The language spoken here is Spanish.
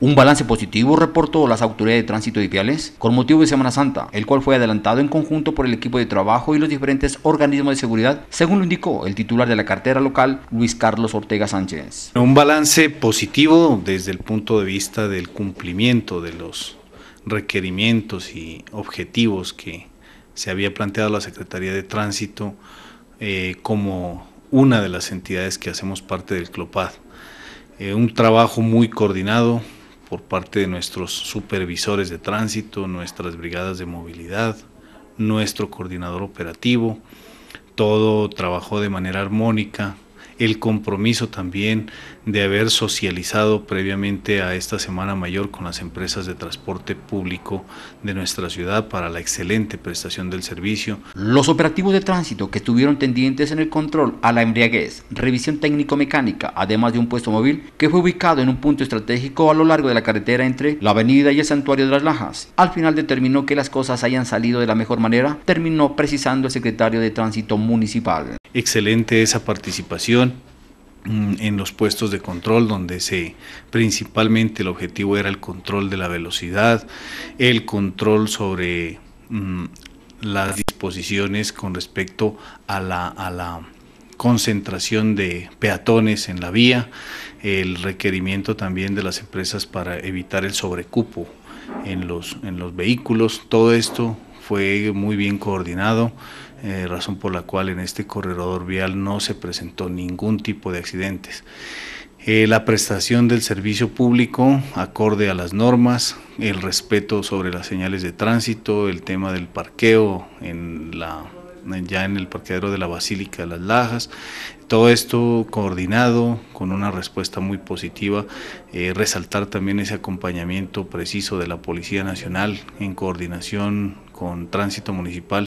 Un balance positivo reportó las autoridades de tránsito y viales con motivo de Semana Santa, el cual fue adelantado en conjunto por el equipo de trabajo y los diferentes organismos de seguridad, según lo indicó el titular de la cartera local, Luis Carlos Ortega Sánchez. Un balance positivo desde el punto de vista del cumplimiento de los requerimientos y objetivos que se había planteado la Secretaría de Tránsito eh, como una de las entidades que hacemos parte del CLOPAD. Eh, un trabajo muy coordinado, por parte de nuestros supervisores de tránsito, nuestras brigadas de movilidad, nuestro coordinador operativo. Todo trabajó de manera armónica el compromiso también de haber socializado previamente a esta Semana Mayor con las empresas de transporte público de nuestra ciudad para la excelente prestación del servicio. Los operativos de tránsito que estuvieron tendientes en el control a la embriaguez, revisión técnico-mecánica, además de un puesto móvil que fue ubicado en un punto estratégico a lo largo de la carretera entre la avenida y el santuario de las Lajas, al final determinó que las cosas hayan salido de la mejor manera, terminó precisando el secretario de Tránsito Municipal excelente esa participación mm, en los puestos de control donde se principalmente el objetivo era el control de la velocidad, el control sobre mm, las disposiciones con respecto a la, concentración de peatones en la vía, el requerimiento también de las empresas para evitar el sobrecupo en los, en los vehículos, todo esto fue muy bien coordinado, eh, razón por la cual en este corredor vial no se presentó ningún tipo de accidentes. Eh, la prestación del servicio público acorde a las normas, el respeto sobre las señales de tránsito, el tema del parqueo en la ya en el parqueadero de la Basílica de las Lajas. Todo esto coordinado con una respuesta muy positiva. Eh, resaltar también ese acompañamiento preciso de la Policía Nacional en coordinación con Tránsito Municipal.